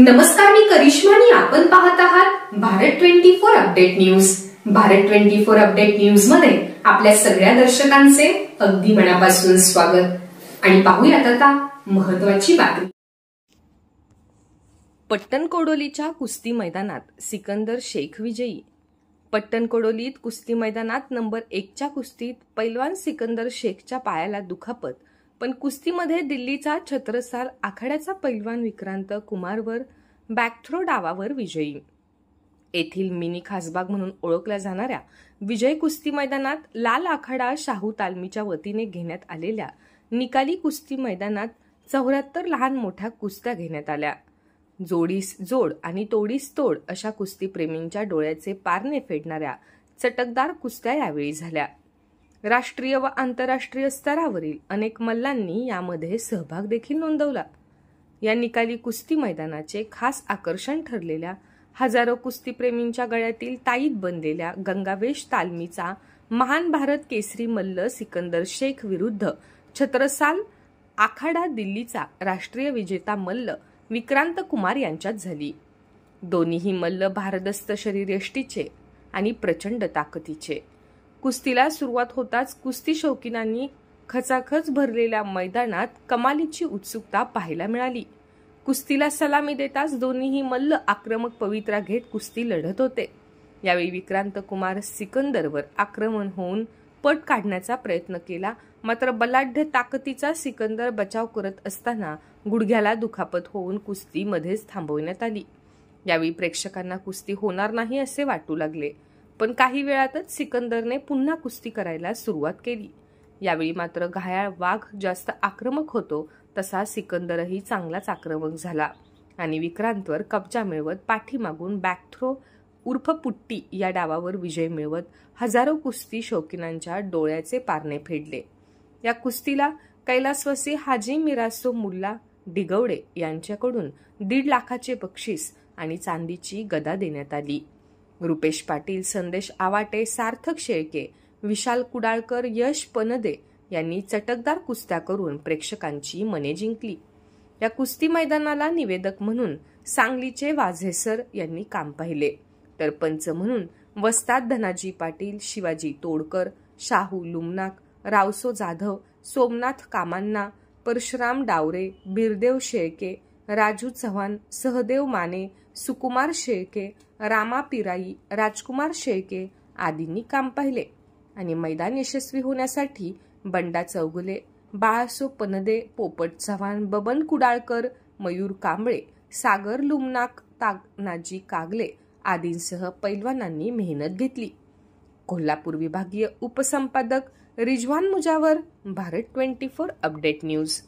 नमस्कार मी करिश्मा आणि आपण पाहत आहात Bharat twenty four update news Bharat twenty four update news मध्ये आपल्या सगळ्या दर्शकांचे अगदी मनापासून स्वागत आणि पाहूयात आता महत्वाची बातमी पट्टन कोडोलीच्या कुस्ती मैदानात सिकंदर शेख विजयी पट्टन कोडोलीत कुस्ती मैदानात नंबर एकच्या कुस्तीत पैलवान सिकंदर शेखच्या पायाला दुखापत पण कुस्तीमध्ये दिल्लीचा छत्रसाल आखाड्याचा पैलवान विक्रांत कुमारवर बॅकथ्रो डावावर विजयी येथील मिनी खासबाग म्हणून ओळखल्या जाणाऱ्या विजय कुस्ती मैदानात लाल आखाडा शाहू तालमीच्या वतीने घेण्यात आलेल्या निकाली कुस्ती मैदानात चौऱ्याहत्तर लहान मोठ्या कुस्त्या घेण्यात आल्या जोडीस जोड आणि तोडीस तोड अशा कुस्तीप्रेमींच्या डोळ्याचे पारणे फेडणाऱ्या चटकदार कुस्त्या यावेळी झाल्या राष्ट्रीय व आंतरराष्ट्रीय स्तरावरील अनेक मल्लांनी यामध्ये सहभाग देखील नोंदवला या निकाली कुस्ती मैदानाचे खास आकर्षण ठरलेल्या हजारो कुस्तीप्रेमींच्या गळ्यातील ताईत बनलेल्या गंगावेश तालमीचा महान भारत केसरी मल्ल सिकंदर शेख विरुद्ध छत्रसाल आखाडा दिल्लीचा राष्ट्रीय विजेता मल्ल विक्रांत कुमार यांच्यात झाली दोन्हीही मल्ल भारदस्त शरीरयष्टीचे आणि प्रचंड ताकदीचे कुस्तीला सुरुवात होताच कुस्ती शौकीनांनी खचाखच भरलेल्या मैदानात कमालीची उत्सुकता पाहायला मिळाली कुस्तीला सलामी देताच दोन्हीही मल्ल आक्रमक पवित्रा घेत कुस्ती लढत होते यावेळी विक्रांत कुमार सिकंदरवर आक्रमण होऊन पट काढण्याचा प्रयत्न केला मात्र बलाढ्य ताकदीचा सिकंदर बचाव करत असताना गुडघ्याला दुखापत होऊन कुस्ती मध्येच थांबवण्यात आली यावेळी प्रेक्षकांना कुस्ती होणार नाही असे वाटू लागले पण काही वेळातच सिकंदरने पुन्हा कुस्ती करायला सुरुवात केली यावेळी मात्र घायाळ वाघ जास्त आक्रमक होतो तसा सिकंदरही चांगलाच आक्रमक झाला आणि विक्रांतवर कब्जा मिळवत पाठीमागून बॅकथ्रो उर्फ पुट्टी या डावावर विजय मिळवत हजारो कुस्ती शौकीनांच्या डोळ्याचे पारणे फेडले या कुस्तीला कैलासवासी हाजी मिरासो मुल्ला डिगवडे यांच्याकडून दीड लाखाचे बक्षीस आणि चांदीची गदा देण्यात आली रुपेश पाटील संदेश आवाटे सार्थक शेळके विशाल कुडाळकर यश पनदे यांनी चटकदार कुस्त्या करून प्रेक्षकांची मने जिंकली या कुस्ती मैदानाला निवेदक म्हणून सांगलीचे वाझेसर यांनी काम पाहिले तर पंच म्हणून वस्ताद धनाजी पाटील शिवाजी तोडकर शाहू लुमनाक रावसो जाधव सोमनाथ कामांना परशुराम डावरे बिरदेव शेळके राजू चव्हाण सहदेव माने सुकुमार शेळके रामा पिराई राजकुमार शेळके आदींनी काम पाहिले आणि मैदान यशस्वी होण्यासाठी बंडा चौगुले बाळासो पनदे पोपट चव्हाण बबन कुडाळकर मयूर कांबळे सागर लुमनाक तागनाजी कागले आदींसह पैलवानांनी मेहनत घेतली कोल्हापूर विभागीय उपसंपादक Rizwan Mujawar Bharat twenty four update news